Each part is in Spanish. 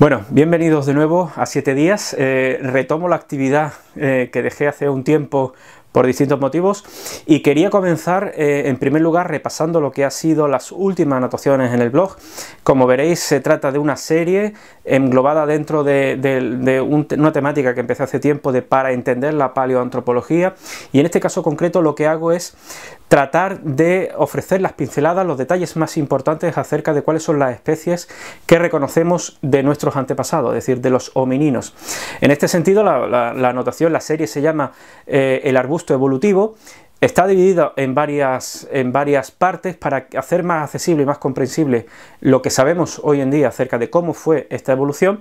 Bueno, bienvenidos de nuevo a 7 días. Eh, retomo la actividad eh, que dejé hace un tiempo por distintos motivos. Y quería comenzar eh, en primer lugar repasando lo que ha sido las últimas anotaciones en el blog. Como veréis, se trata de una serie englobada dentro de, una temática que empecé hace tiempo de para entender la paleoantropología. Y en este caso concreto lo que hago es tratar de ofrecer las pinceladas, los detalles más importantes acerca de cuáles son las especies que reconocemos de nuestros antepasados, es decir, de los homininos. En este sentido, la, anotación, la serie se llama eh, El arbusto evolutivo, está dividido en varias, en varias partes para hacer más accesible y más comprensible lo que sabemos hoy en día acerca de cómo fue esta evolución.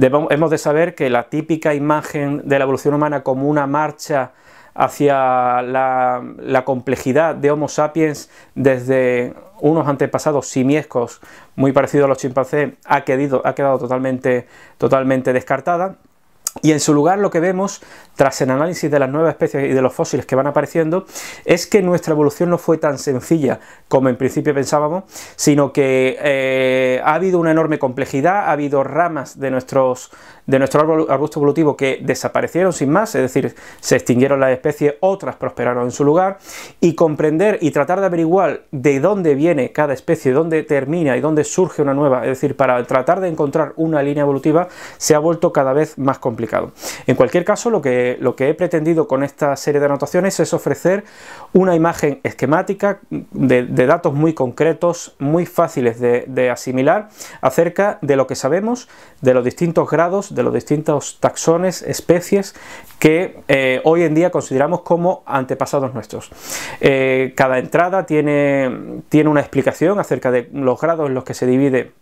hemos de saber que la típica imagen de la evolución humana como una marcha hacia la, complejidad de Homo sapiens desde unos antepasados simiescos muy parecidos a los chimpancés ha quedado, ha quedado totalmente, totalmente descartada. Y en su lugar lo que vemos, tras el análisis de las nuevas especies y de los fósiles que van apareciendo, es que nuestra evolución no fue tan sencilla como en principio pensábamos, sino que eh, ha habido una enorme complejidad, ha habido ramas de nuestros de nuestro arbusto evolutivo que desaparecieron sin más, es decir, se extinguieron las especies, otras prosperaron en su lugar, y comprender y tratar de averiguar de dónde viene cada especie, dónde termina y dónde surge una nueva, es decir, para tratar de encontrar una línea evolutiva, se ha vuelto cada vez más complicado. En cualquier caso, lo que, lo que he pretendido con esta serie de anotaciones es ofrecer una imagen esquemática de, datos muy concretos, muy fáciles de asimilar, acerca de lo que sabemos de los distintos grados de los distintos taxones, especies que eh, hoy en día consideramos como antepasados nuestros. Eh, cada entrada tiene, una explicación acerca de los grados en los que se divide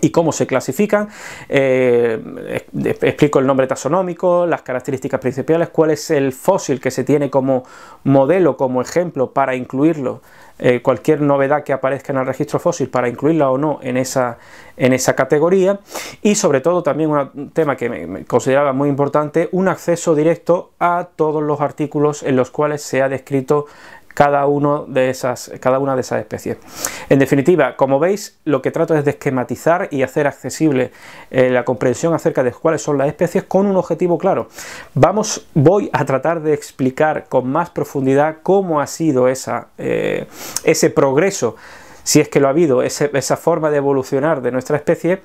y cómo se clasifican. Eh, explico el nombre taxonómico, las características principales, cuál es el fósil que se tiene como modelo, como ejemplo para incluirlo eh, cualquier novedad que aparezca en el registro fósil para incluirla o no en esa, en esa categoría y sobre todo también un tema que me consideraba muy importante, un acceso directo a todos los artículos en los cuales se ha descrito cada, de esas, cada una de esas especies. En definitiva, como veis, lo que trato es de esquematizar y hacer accesible eh, la comprensión acerca de cuáles son las especies con un objetivo claro. Vamos, voy a tratar de explicar con más profundidad cómo ha sido esa, eh, ese progreso si es que lo ha habido, esa forma de evolucionar de nuestra especie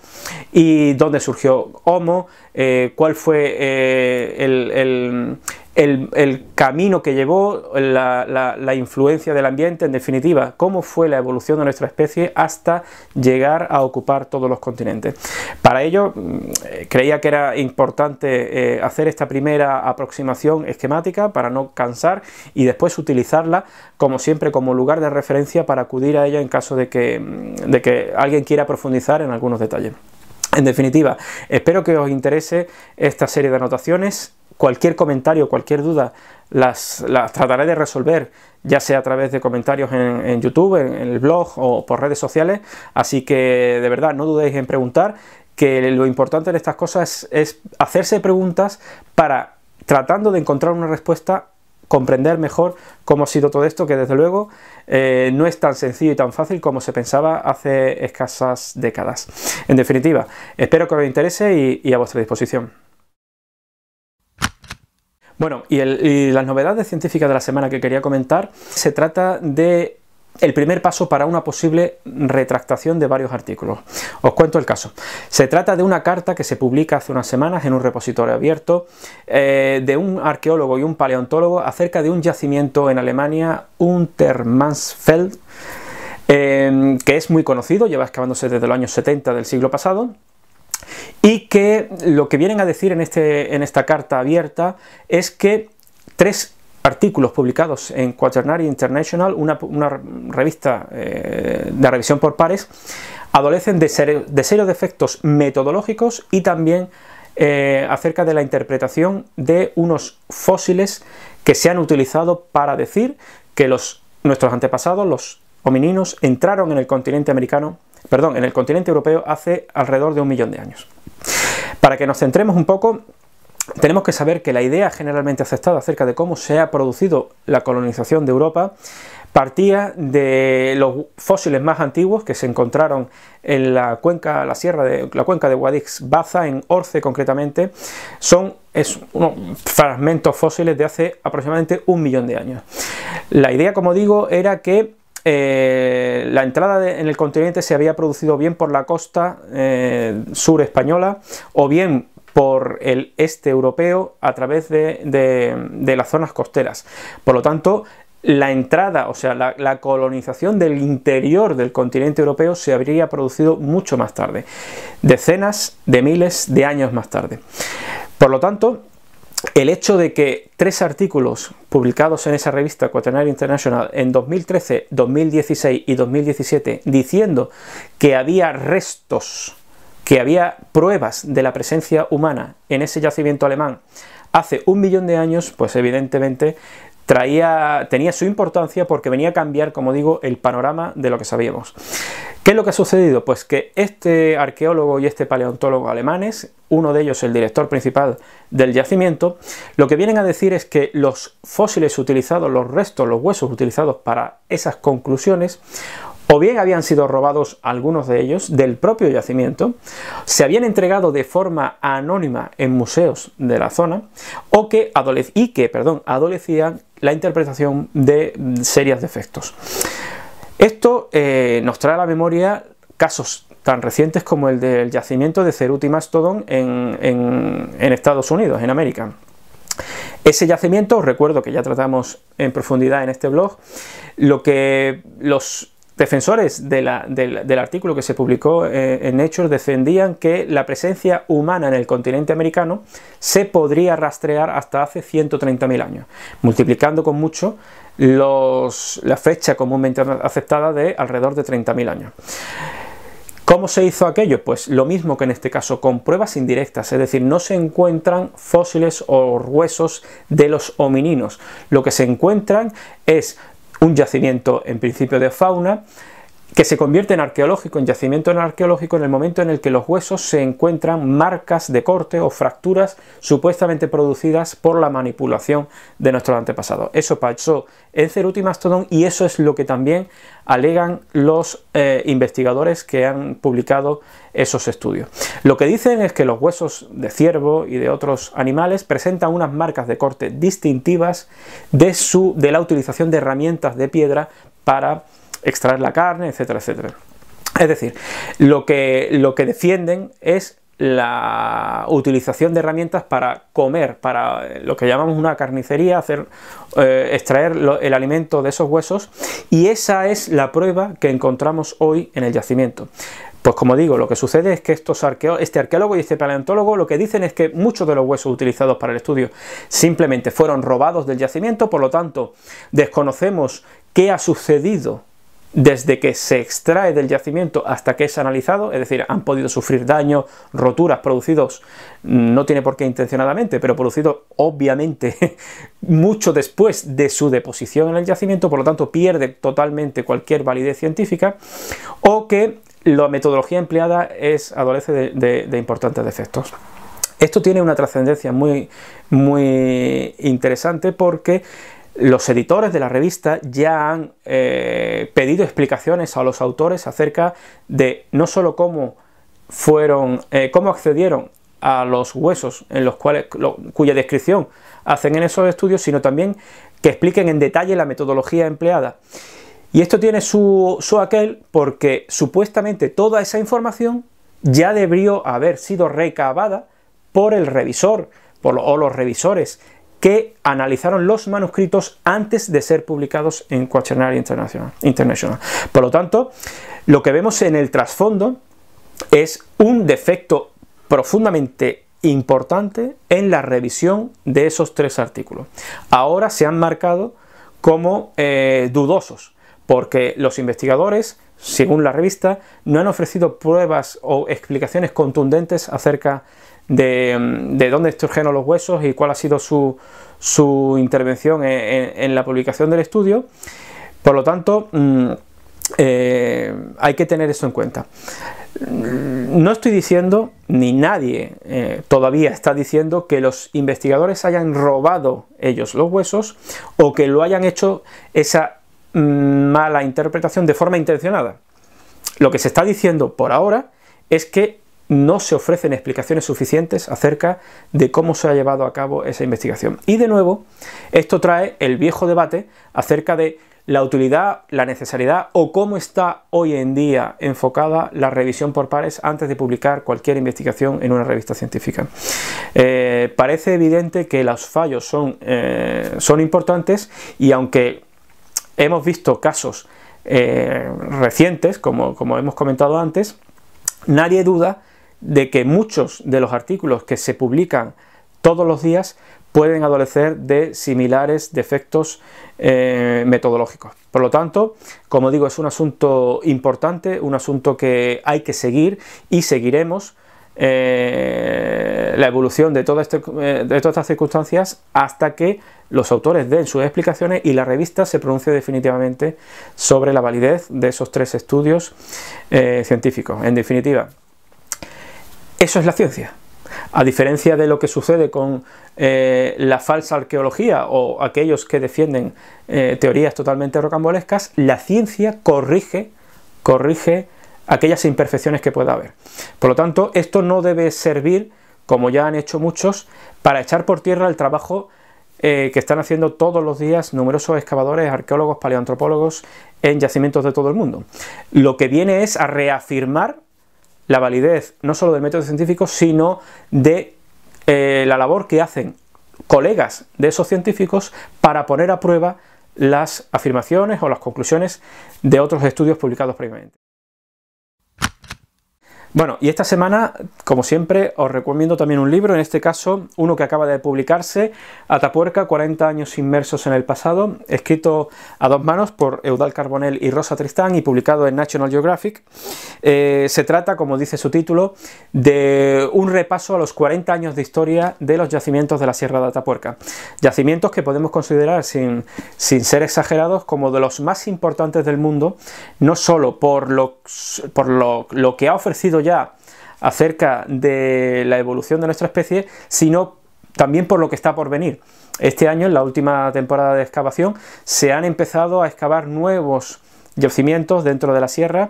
y dónde surgió Homo, eh, cuál fue el, el, camino que llevó, la, influencia del ambiente, en definitiva, cómo fue la evolución de nuestra especie hasta llegar a ocupar todos los continentes. Para ello, mm, eh, creía que era importante eh, hacer esta primera aproximación esquemática para no cansar y después utilizarla, como siempre, como lugar de referencia para acudir a ella en caso de que, mm, de que alguien quiera profundizar en algunos detalles. En definitiva, espero que os interese esta serie de anotaciones cualquier comentario, cualquier duda, las, trataré de resolver, ya sea a través de comentarios en, YouTube, en, el blog o por redes sociales. Así que de verdad no dudéis en preguntar, que lo importante de estas cosas es, hacerse preguntas para, tratando de encontrar una respuesta, comprender mejor cómo ha sido todo esto, que desde luego eh, no es tan sencillo y tan fácil como se pensaba hace escasas décadas. En definitiva, espero que os interese y a vuestra disposición. Bueno, y, las novedades científicas de la semana que quería comentar se trata de el primer paso para una posible retractación de varios artículos. Os cuento el caso. Se trata de una carta que se publica hace unas semanas en un repositorio abierto eh, de un arqueólogo y un paleontólogo acerca de un yacimiento en Alemania, Untermansfeld, eh, que es muy conocido, lleva excavándose desde los años 70 del siglo pasado y que lo que vienen a decir en, este, en esta carta abierta es que tres artículos publicados en Quaternary International, una, revista eh, de revisión por pares, adolecen de, de serios defectos metodológicos y también eh, acerca de la interpretación de unos fósiles que se han utilizado para decir que los, nuestros antepasados, los homininos, entraron en el continente americano perdón, en el continente europeo hace alrededor de un millón de años. Para que nos centremos un poco, tenemos que saber que la idea generalmente aceptada acerca de cómo se ha producido la colonización de Europa partía de los fósiles más antiguos que se encontraron en la cuenca, la sierra de la cuenca de Guadix-Baza, en Orce concretamente, son unos fragmentos fósiles de hace aproximadamente un millón de años. La idea, como digo, era que eh, la entrada en el continente se había producido bien por la costa eh, sur española o bien por el este europeo a través de, las zonas costeras. Por lo tanto, la entrada, o sea, la, colonización del interior del continente europeo se habría producido mucho más tarde, decenas de miles de años más tarde. Por lo tanto, el hecho de que tres artículos publicados en esa revista Quaternary International en 2013, 2016 y 2017 diciendo que había restos, que había pruebas de la presencia humana en ese yacimiento alemán hace un millón de años, pues evidentemente traía, tenía su importancia porque venía a cambiar, como digo, el panorama de lo que sabíamos. ¿Qué es lo que ha sucedido? Pues que este arqueólogo y este paleontólogo alemanes, uno de ellos el director principal del yacimiento, lo que vienen a decir es que los fósiles utilizados, los restos, los huesos utilizados para esas conclusiones, o bien habían sido robados algunos de ellos del propio yacimiento, se habían entregado de forma anónima en museos de la zona, o que y que perdón, adolecían la interpretación de serias defectos. Esto eh, nos trae a la memoria casos tan recientes como el del yacimiento de Ceruti Mastodon en, en Estados Unidos, en América. Ese yacimiento, os recuerdo que ya tratamos en profundidad en este blog, lo que los Defensores del, artículo que se publicó eh, en Nature defendían que la presencia humana en el continente americano se podría rastrear hasta hace 130.000 años, multiplicando con mucho los, la fecha comúnmente aceptada de alrededor de 30.000 años. ¿Cómo se hizo aquello? Pues lo mismo que en este caso, con pruebas indirectas, es decir, no se encuentran fósiles o huesos de los homininos. Lo que se encuentran es un yacimiento en principio de fauna que se convierte en arqueológico, en yacimiento arqueológico en el momento en el que los huesos se encuentran marcas de corte o fracturas supuestamente producidas por la manipulación de nuestros antepasados. Eso pasó en Ceruti Mastodon y eso es lo que también alegan los eh, investigadores que han publicado esos estudios. Lo que dicen es que los huesos de ciervo y de otros animales presentan unas marcas de corte distintivas de, su, de la utilización de herramientas de piedra para extraer la carne, etcétera, etcétera. Es decir, lo que, lo que defienden es la utilización de herramientas para comer, para eh, lo que llamamos una carnicería, hacer, eh, extraer el alimento de esos huesos y esa es la prueba que encontramos hoy en el yacimiento. Pues como digo, lo que sucede es que estos arqueo este arqueólogo y este paleontólogo lo que dicen es que muchos de los huesos utilizados para el estudio simplemente fueron robados del yacimiento, por lo tanto desconocemos qué ha sucedido desde que se extrae del yacimiento hasta que es analizado, es decir, han podido sufrir daños, roturas producidos, no tiene por qué intencionadamente, pero producido obviamente mucho después de su deposición en el yacimiento, por lo tanto pierde totalmente cualquier validez científica, o que la metodología empleada es, adolece de, de importantes defectos. Esto tiene una trascendencia muy, muy interesante porque los editores de la revista ya han eh, pedido explicaciones a los autores acerca de no sólo cómo fueron, eh, cómo accedieron a los huesos en los cuales, cuya descripción hacen en esos estudios, sino también que expliquen en detalle la metodología empleada. Y esto tiene su, aquel porque supuestamente toda esa información ya debió haber sido recabada por el revisor o los revisores que analizaron los manuscritos antes de ser publicados en Quaternary International. Por lo tanto, lo que vemos en el trasfondo es un defecto profundamente importante en la revisión de esos tres artículos. Ahora se han marcado como eh, dudosos, porque los investigadores, según la revista, no han ofrecido pruebas o explicaciones contundentes acerca de de, de dónde surgieron los huesos y cuál ha sido su, intervención en, la publicación del estudio. Por lo tanto, mm, eh, hay que tener eso en cuenta. Mm, no estoy diciendo, ni nadie eh, todavía está diciendo que los investigadores hayan robado ellos los huesos o que lo hayan hecho esa mm, mala interpretación de forma intencionada. Lo que se está diciendo por ahora es que no se ofrecen explicaciones suficientes acerca de cómo se ha llevado a cabo esa investigación. Y de nuevo, esto trae el viejo debate acerca de la utilidad, la necesidad o cómo está hoy en día enfocada la revisión por pares antes de publicar cualquier investigación en una revista científica. Eh, parece evidente que los fallos son, eh, son importantes y aunque hemos visto casos eh, recientes, como, como hemos comentado antes, nadie duda de que muchos de los artículos que se publican todos los días pueden adolecer de similares defectos eh, metodológicos. Por lo tanto, como digo, es un asunto importante, un asunto que hay que seguir y seguiremos eh, la evolución este, eh, de, todas estas circunstancias hasta que los autores den sus explicaciones y la revista se pronuncie definitivamente sobre la validez de esos tres estudios científicos. En definitiva, eso es la ciencia. A diferencia de lo que sucede con eh, la falsa arqueología o aquellos que defienden eh, teorías totalmente rocambolescas, la ciencia corrige, corrige aquellas imperfecciones que pueda haber. Por lo tanto, esto no debe servir, como ya han hecho muchos, para echar por tierra el trabajo eh, que están haciendo todos los días numerosos excavadores, arqueólogos, paleoantropólogos en yacimientos de todo el mundo. Lo que viene es a reafirmar la validez no solo del método científico, sino de eh, la labor que hacen colegas de esos científicos para poner a prueba las afirmaciones o las conclusiones de otros estudios publicados previamente. Bueno, y esta semana, como siempre, os recomiendo también un libro, en este caso uno que acaba de publicarse, Atapuerca, 40 años inmersos en el pasado, escrito a dos manos por Eudal Carbonell y Rosa Tristán y publicado en National Geographic. Eh, se trata, como dice su título, de un repaso a los 40 años de historia de los yacimientos de la Sierra de Atapuerca. Yacimientos que podemos considerar, sin, ser exagerados, como de los más importantes del mundo, no solo por por lo que ha ofrecido ya acerca de la evolución de nuestra especie, sino también por lo que está por venir. Este año, en la última temporada de excavación, se han empezado a excavar nuevos yacimientos dentro de la sierra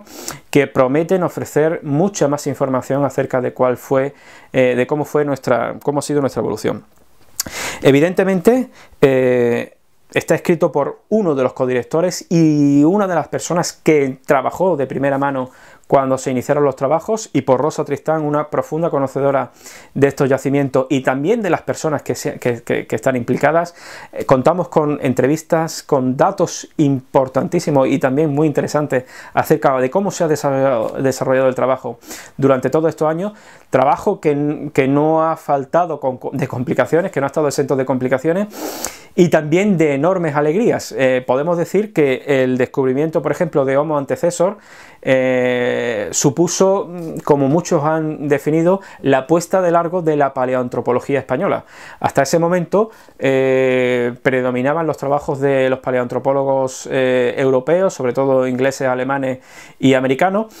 que prometen ofrecer mucha más información acerca de cuál fue, eh, de cómo fue nuestra, cómo ha sido nuestra evolución. Evidentemente, eh, está escrito por uno de los codirectores y una de las personas que trabajó de primera mano cuando se iniciaron los trabajos y por Rosa Tristán, una profunda conocedora de estos yacimientos y también de las personas que, están implicadas. Eh, contamos con entrevistas, con datos importantísimos y también muy interesantes acerca de cómo se ha desarrollado, el trabajo durante todos estos años. Trabajo que, no ha faltado de complicaciones, que no ha estado exento de complicaciones y también de enormes alegrías. Eh, podemos decir que el descubrimiento, por ejemplo, de Homo antecesor, eh, eh, supuso, mm, como muchos han definido, la puesta de largo de la paleoantropología española. Hasta ese momento eh, predominaban los trabajos de los paleoantropólogos eh, europeos, sobre todo ingleses, alemanes y americanos,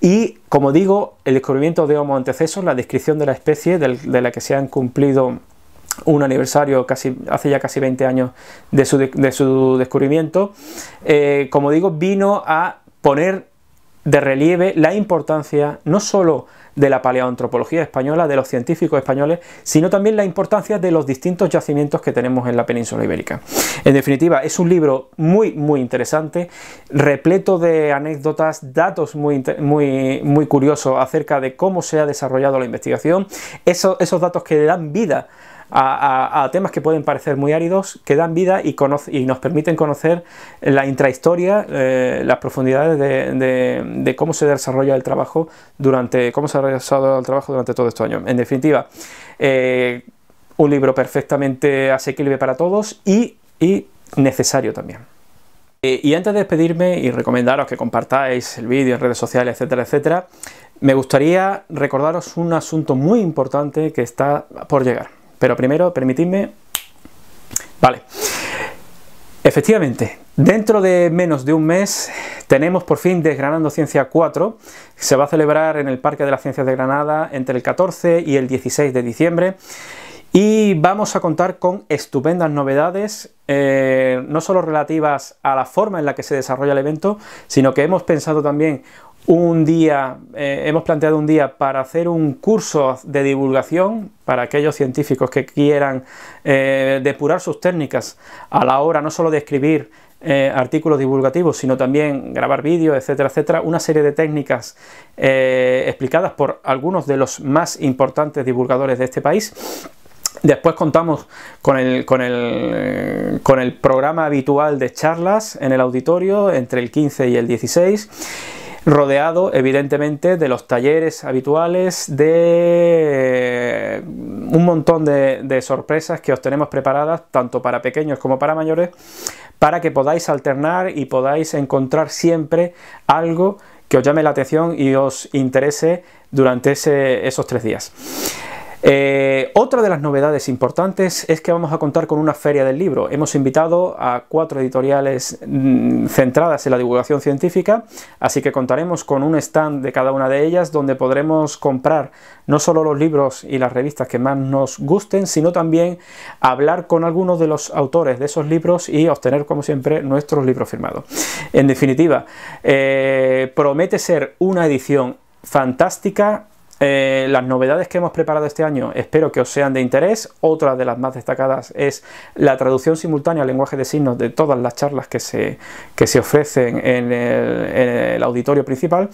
y como digo, el descubrimiento de Homo antecesos, la descripción de la especie de la que se han cumplido un aniversario casi, hace ya casi 20 años de su, descubrimiento, como digo, vino a poner de relieve la importancia no sólo de la paleoantropología española, de los científicos españoles, sino también la importancia de los distintos yacimientos que tenemos en la península ibérica. En definitiva, es un libro muy, muy interesante, repleto de anécdotas, datos muy, muy, muy curiosos acerca de cómo se ha desarrollado la investigación, esos, esos datos que le dan vida a, temas que pueden parecer muy áridos, que dan vida y, nos permiten conocer la intrahistoria, eh, las profundidades de, cómo se desarrolla el trabajo durante cómo se ha el trabajo durante todo estos años. En definitiva, eh, un libro perfectamente asequible para todos y, y necesario también. Eh, y antes de despedirme y recomendaros que compartáis el vídeo en redes sociales, etcétera, etcétera, me gustaría recordaros un asunto muy importante que está por llegar. Pero primero, permitidme... Vale. Efectivamente, dentro de menos de un mes tenemos por fin Desgranando Ciencia 4. Se va a celebrar en el Parque de las Ciencias de Granada entre el 14 y el 16 de diciembre. Y vamos a contar con estupendas novedades, eh, no solo relativas a la forma en la que se desarrolla el evento, sino que hemos pensado también un día, eh, hemos planteado un día para hacer un curso de divulgación para aquellos científicos que quieran eh, depurar sus técnicas a la hora no solo de escribir eh, artículos divulgativos, sino también grabar vídeos, etcétera, etcétera, una serie de técnicas explicadas por algunos de los más importantes divulgadores de este país. Después contamos con el, con, el, con el programa habitual de charlas en el auditorio entre el 15 y el 16 rodeado evidentemente de los talleres habituales, de eh, un montón de, sorpresas que os tenemos preparadas, tanto para pequeños como para mayores, para que podáis alternar y podáis encontrar siempre algo que os llame la atención y os interese durante esos tres días. Eh, otra de las novedades importantes es que vamos a contar con una feria del libro. Hemos invitado a cuatro editoriales mm, centradas en la divulgación científica, así que contaremos con un stand de cada una de ellas donde podremos comprar no solo los libros y las revistas que más nos gusten, sino también hablar con algunos de los autores de esos libros y obtener, como siempre, nuestros libros firmados. En definitiva, eh, promete ser una edición fantástica eh, las novedades que hemos preparado este año espero que os sean de interés. Otra de las más destacadas es la traducción simultánea al lenguaje de signos de todas las charlas que se, ofrecen en el, auditorio principal.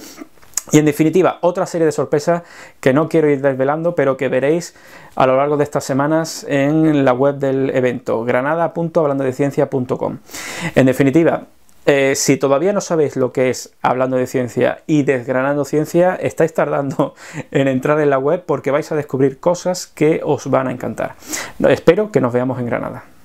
Y en definitiva, otra serie de sorpresas que no quiero ir desvelando, pero que veréis a lo largo de estas semanas en la web del evento, de granada.hablandodeciencia.com. En definitiva, eh, si todavía no sabéis lo que es hablando de ciencia y desgranando ciencia, estáis tardando en entrar en la web porque vais a descubrir cosas que os van a encantar. Espero que nos veamos en Granada.